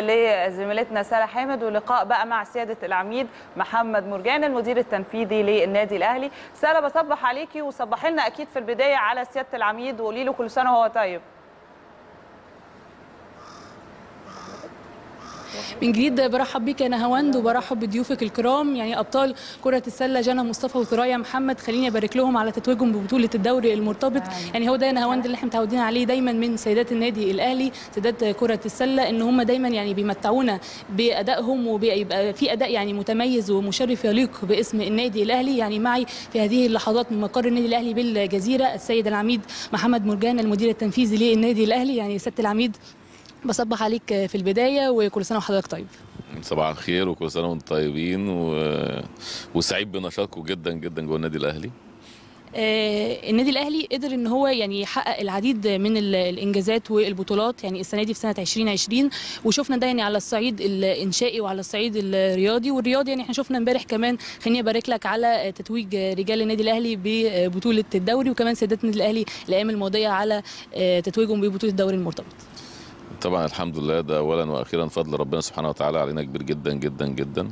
لزميلتنا ساره حامد ولقاء بقى مع سياده العميد محمد مرجان المدير التنفيذي للنادي الاهلي ساره بصبح عليكي وصبح لنا اكيد في البدايه على سياده العميد وقولي له كل سنه وهو طيب من جديد برحب بيك يا نهاوند وبرحب بضيوفك الكرام يعني ابطال كره السله جنى مصطفى وثريا محمد خليني ابارك لهم على تتويجهم ببطوله الدوري المرتبط يعني هو ده يا نهاوند اللي احنا متعودين عليه دايما من سيدات النادي الاهلي سيدات كره السله ان هم دايما يعني بيمتعونا بادائهم وبيبقى في اداء يعني متميز ومشرف يليق باسم النادي الاهلي يعني معي في هذه اللحظات من مقر النادي الاهلي بالجزيره السيد العميد محمد مرجان المدير التنفيذي للنادي الاهلي يعني سياده العميد بصبح عليك في البدايه وكل سنه وحضرتك طيب صباح الخير وكل سنه وانتم طيبين و... وسعيد بنشاطكم جدا جدا جوه النادي الاهلي آه النادي الاهلي قدر ان هو يعني يحقق العديد من الانجازات والبطولات يعني السنه دي في سنه 2020 وشفنا ده يعني على الصعيد الانشائي وعلى الصعيد الرياضي والرياضي يعني احنا شفنا امبارح كمان خليني ابارك لك على تتويج رجال النادي الاهلي ببطوله الدوري وكمان سيدات النادي الاهلي الايام الماضيه على آه، تتويجهم ببطوله الدوري المرتبط طبعا الحمد لله ده اولا واخيرا فضل ربنا سبحانه وتعالى علينا كبير جدا جدا جدا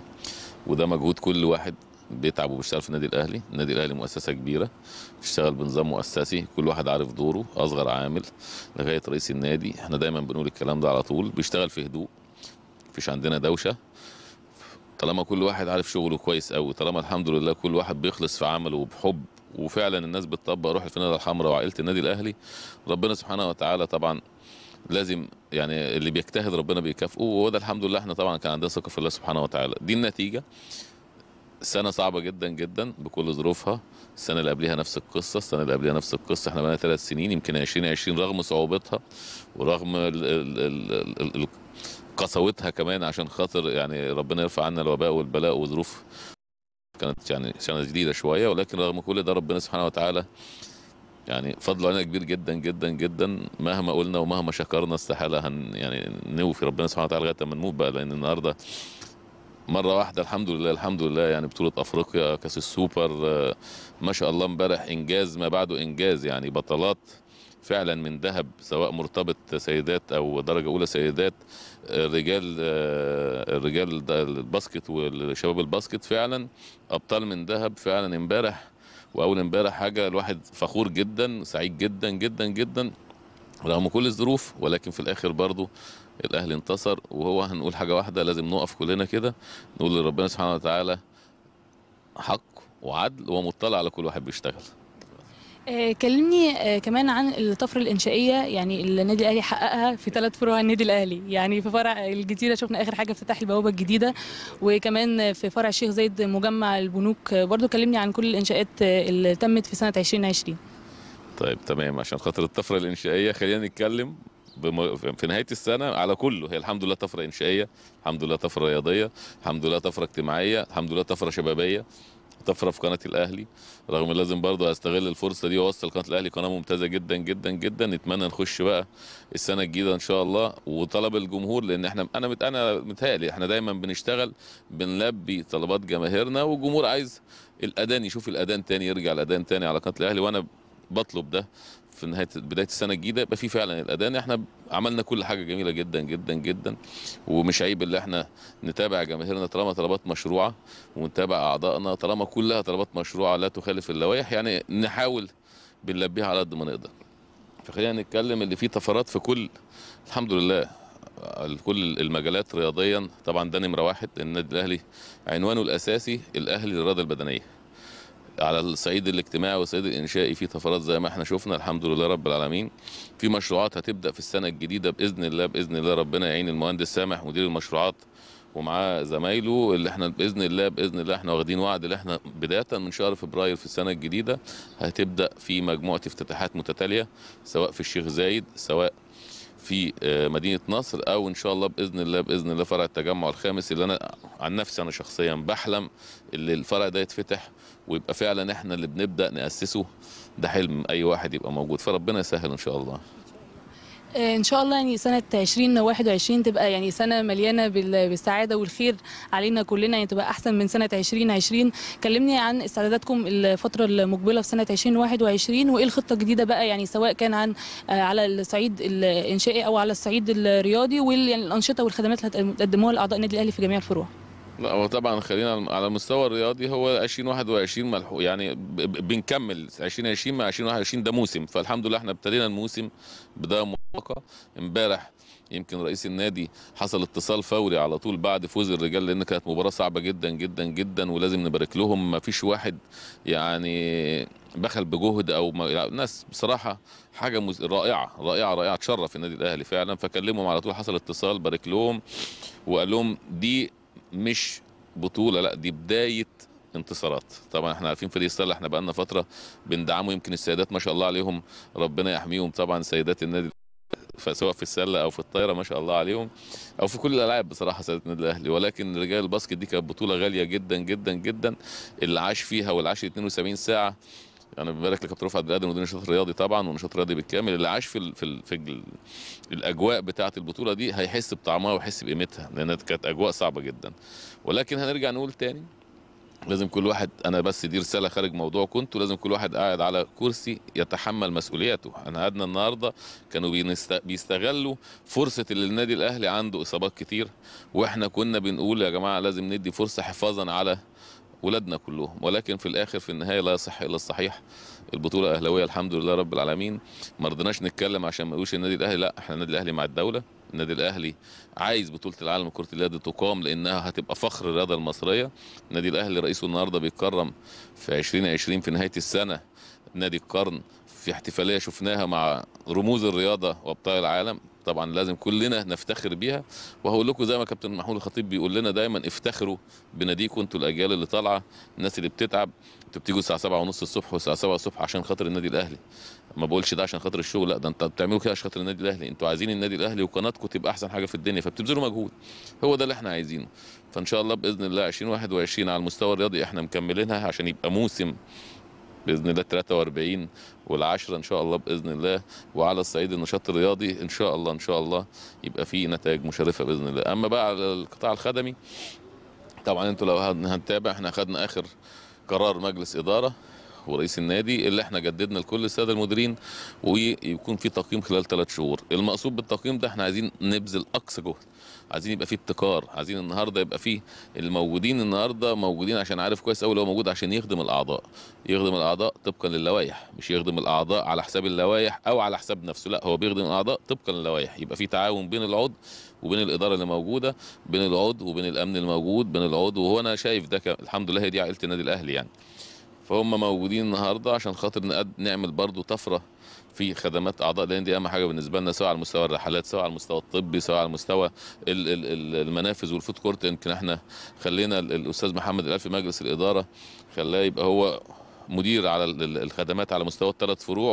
وده مجهود كل واحد بيتعب وبيشتغل في النادي الاهلي، النادي الاهلي مؤسسه كبيره بتشتغل بنظام مؤسسي، كل واحد عارف دوره، اصغر عامل لغايه رئيس النادي، احنا دايما بنقول الكلام ده على طول، بيشتغل في هدوء مفيش عندنا دوشه طالما كل واحد عارف شغله كويس قوي، طالما الحمد لله كل واحد بيخلص في عمله وبحب وفعلا الناس بتطبق روح الفنادق الحمراء وعائله النادي الاهلي ربنا سبحانه وتعالى طبعا لازم يعني اللي بيجتهد ربنا بيكافئه وده الحمد لله احنا طبعا كان عندنا ثقه في الله سبحانه وتعالى دي النتيجه سنه صعبه جدا جدا بكل ظروفها السنه اللي قبلها نفس القصه السنه اللي قبلها نفس القصه احنا بقى ثلاث سنين يمكن 2020 رغم صعوبتها ورغم ال ال ال ال ال قسوتها كمان عشان خاطر يعني ربنا يرفع عنا الوباء والبلاء وظروف كانت يعني سنه جديده شويه ولكن رغم كل ده ربنا سبحانه وتعالى يعني فضل علينا كبير جدا جدا جدا مهما قلنا ومهما شكرنا استحاله هن يعني نوفي ربنا سبحانه وتعالى لغايه ما نموت بقى لان النهارده مره واحده الحمد لله الحمد لله يعني بطوله افريقيا كاس السوبر ما شاء الله امبارح انجاز ما بعده انجاز يعني بطلات فعلا من ذهب سواء مرتبط سيدات او درجه اولى سيدات الرجال الرجال الباسكت والشباب الباسكت فعلا ابطال من ذهب فعلا امبارح واول امبارح حاجه الواحد فخور جدا سعيد جدا جدا جدا رغم كل الظروف ولكن في الاخر برضو الاهلي انتصر وهو هنقول حاجه واحده لازم نقف كلنا كده نقول لربنا سبحانه وتعالى حق وعدل ومطلع على كل واحد بيشتغل آه، كلمني آه، كمان عن الطفره الانشائيه يعني النادي الاهلي حققها في ثلاث فروع النادي الاهلي يعني في فرع الجزيره شفنا اخر حاجه افتتاح البوابه الجديده وكمان في فرع الشيخ زايد مجمع البنوك برضو كلمني عن كل الانشاءات اللي تمت في سنه 2020 طيب تمام عشان خاطر الطفره الانشائيه خلينا نتكلم بم... في نهايه السنه على كله هي الحمد لله طفره انشائيه الحمد لله طفره رياضيه الحمد لله طفره اجتماعيه الحمد لله طفره شبابيه طفره في قناه الاهلي رغم لازم برضه هستغل الفرصه دي واوصل قناه الاهلي قناه ممتازه جدا جدا جدا نتمنى نخش بقى السنه الجديده ان شاء الله وطلب الجمهور لان احنا انا مت... انا متهيألي احنا دايما بنشتغل بنلبي طلبات جماهيرنا والجمهور عايز الاذان يشوف الاذان تاني يرجع الاذان تاني على قناه الاهلي وانا بطلب ده في نهايه بدايه السنه الجديده يبقى في فعلا الاداء احنا عملنا كل حاجه جميله جدا جدا جدا ومش عيب اللي احنا نتابع جماهيرنا طالما طلبات مشروعه ونتابع اعضائنا طالما كلها طلبات مشروعه لا تخالف اللوائح يعني نحاول بنلبيها على قد ما نقدر فخلينا نتكلم اللي فيه طفرات في كل الحمد لله كل المجالات رياضيا طبعا ده نمره واحد النادي الاهلي عنوانه الاساسي الاهلي للرياضه البدنيه على الصعيد الاجتماعي والصعيد الانشائي في طفرات زي ما احنا شفنا الحمد لله رب العالمين في مشروعات هتبدا في السنه الجديده باذن الله باذن الله ربنا يعين المهندس سامح مدير المشروعات ومعاه زمايله اللي احنا باذن الله باذن الله احنا واخدين وعد اللي احنا بدايه من شهر فبراير في السنه الجديده هتبدا في مجموعه افتتاحات متتاليه سواء في الشيخ زايد سواء في آه، مدينه نصر او ان شاء الله باذن الله باذن الله فرع التجمع الخامس اللي انا عن نفسي انا شخصيا بحلم اللي الفرع ده يتفتح ويبقى فعلا احنا اللي بنبدا ناسسه ده حلم اي واحد يبقى موجود فربنا يسهل ان شاء الله آه، ان شاء الله يعني سنه 2021 تبقى يعني سنه مليانه بالسعاده والخير علينا كلنا يعني تبقى احسن من سنه 2020 كلمني عن استعداداتكم الفتره المقبله في سنه 2021 وايه الخطه الجديده بقى يعني سواء كان عن آه، على الصعيد الانشائي او على الصعيد الرياضي والانشطه يعني والخدمات اللي هتقدموها لاعضاء النادي الاهلي في جميع الفروع لا هو طبعا خلينا على المستوى الرياضي هو 2021 ملحوق يعني بنكمل 2020 مع 2021 ده موسم فالحمد لله احنا ابتدينا الموسم بدايه موفقه امبارح يمكن رئيس النادي حصل اتصال فوري على طول بعد فوز الرجال لان كانت مباراه صعبه جدا جدا جدا ولازم نبارك لهم ما فيش واحد يعني بخل بجهد او ما... ناس بصراحه حاجه مز... رائعه رائعه رائعه تشرف النادي الاهلي فعلا فكلمهم على طول حصل اتصال بارك لهم وقال لهم دي مش بطوله لا دي بدايه انتصارات طبعا احنا عارفين فريق السله احنا بقالنا فتره بندعمه يمكن السيدات ما شاء الله عليهم ربنا يحميهم طبعا سيدات النادي سواء في السله او في الطايره ما شاء الله عليهم او في كل الالعاب بصراحه سيدات النادي الاهلي ولكن رجال الباسكت دي كانت بطوله غاليه جدا جدا جدا اللي عاش فيها واللي عاش 72 ساعه انا يعني بملك لكابتن رفعت بني ادم وده نشاط رياضي طبعا ونشاط رياضي بالكامل اللي عاش في الـ في, الـ في الـ الاجواء بتاعه البطوله دي هيحس بطعمها ويحس بقيمتها لان كانت اجواء صعبه جدا ولكن هنرجع نقول تاني لازم كل واحد انا بس دي رساله خارج موضوع كنت لازم كل واحد قاعد على كرسي يتحمل مسؤوليته انا قعدنا النهارده كانوا بيستغلوا فرصه اللي النادي الاهلي عنده اصابات كتير واحنا كنا بنقول يا جماعه لازم ندي فرصه حفاظا على ولادنا كلهم ولكن في الاخر في النهايه لا يصح الا الصحيح البطوله اهلاويه الحمد لله رب العالمين ما رضيناش نتكلم عشان ما يقولش النادي الاهلي لا احنا النادي الاهلي مع الدوله النادي الاهلي عايز بطوله العالم كره اليد تقام لانها هتبقى فخر الرياضه المصريه النادي الاهلي رئيسه النهارده بيتكرم في 2020 في نهايه السنه نادي القرن في احتفاليه شفناها مع رموز الرياضه وابطال العالم طبعا لازم كلنا نفتخر بيها وهقول لكم زي ما كابتن محمود الخطيب بيقول لنا دايما افتخروا بناديكم انتوا الاجيال اللي طالعه الناس اللي بتتعب انتوا بتيجوا الساعه 7 ونص الصبح والساعه 7 الصبح عشان خاطر النادي الاهلي ما بقولش ده عشان خاطر الشغل لا ده انت بتعملوا كده عشان خاطر النادي الاهلي انتوا عايزين النادي الاهلي وقناتكم تبقى احسن حاجه في الدنيا فبتبذلوا مجهود هو ده اللي احنا عايزينه فان شاء الله باذن الله 2021 على المستوى الرياضي احنا مكملينها عشان يبقى موسم باذن الله 43 وال10 ان شاء الله باذن الله وعلى الصعيد النشاط الرياضي ان شاء الله ان شاء الله يبقى في نتائج مشرفه باذن الله اما بقى على القطاع الخدمي طبعا انتوا لو هنتابع احنا اخذنا اخر قرار مجلس اداره ورئيس النادي اللي احنا جددنا لكل الساده المديرين ويكون في تقييم خلال ثلاث شهور المقصود بالتقييم ده احنا عايزين نبذل اقصى جهد عايزين يبقى فيه ابتكار عايزين النهارده يبقى فيه الموجودين النهارده موجودين عشان عارف كويس قوي هو موجود عشان يخدم الاعضاء يخدم الاعضاء طبقا للوائح مش يخدم الاعضاء على حساب اللوائح او على حساب نفسه لا هو بيخدم الاعضاء طبقا للوائح يبقى في تعاون بين العضو وبين الاداره اللي موجوده بين العضو وبين الامن الموجود بين العضو وهو انا شايف ده الحمد لله هي دي عائله النادي الاهلي يعني فهم موجودين النهارده عشان خاطر نعمل برضو طفره في خدمات اعضاء لان دي اهم حاجه بالنسبه لنا سواء على مستوى الرحلات سواء على المستوى الطبي سواء على مستوى المنافذ والفود كورت يمكن احنا خلينا الاستاذ محمد الالفي مجلس الاداره خلاه يبقى هو مدير على الخدمات على مستوى الثلاث فروع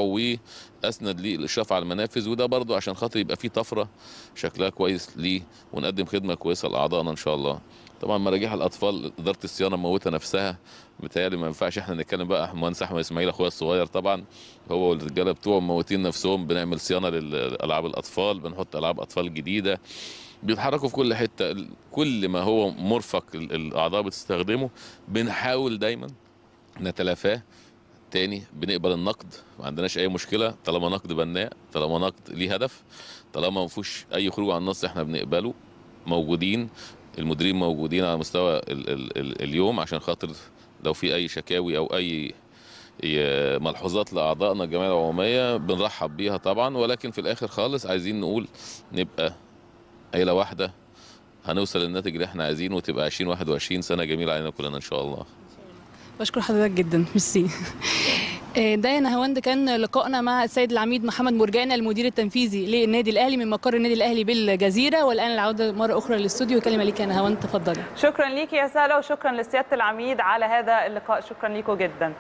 واسند لي الاشراف على المنافذ وده برضو عشان خاطر يبقى في طفره شكلها كويس ليه ونقدم خدمه كويسه لاعضائنا ان شاء الله طبعا مراجيح الاطفال اداره الصيانه موته نفسها بتهيألي ما ينفعش احنا نتكلم بقى المهندس احمد اسماعيل اخويا الصغير طبعا هو والرجاله بتوعه موتين نفسهم بنعمل صيانه للالعاب الاطفال بنحط العاب اطفال جديده بيتحركوا في كل حته كل ما هو مرفق الاعضاء بتستخدمه بنحاول دايما نتلافاه تاني بنقبل النقد ما عندناش اي مشكله طالما نقد بناء طالما نقد ليه هدف طالما ما فيهوش اي خروج عن النص احنا بنقبله موجودين المديرين موجودين على مستوى ال ال ال اليوم عشان خاطر لو في اي شكاوي او اي ملحوظات لاعضائنا الجمعيه العموميه بنرحب بيها طبعا ولكن في الاخر خالص عايزين نقول نبقى عيله واحده هنوصل للناتج اللي احنا عايزينه وتبقى 2021 سنه جميله علينا كلنا ان شاء الله بشكر حضرتك جدا ميرسي ده آه، يا هوند كان لقائنا مع السيد العميد محمد مرجانا المدير التنفيذي للنادي الاهلي من مقر النادي الاهلي بالجزيره والان العوده مره اخرى للاستوديو كلمه ليك يا هوند تفضلي شكرا ليكي يا سهله وشكرا لسياده العميد على هذا اللقاء شكرا ليكم جدا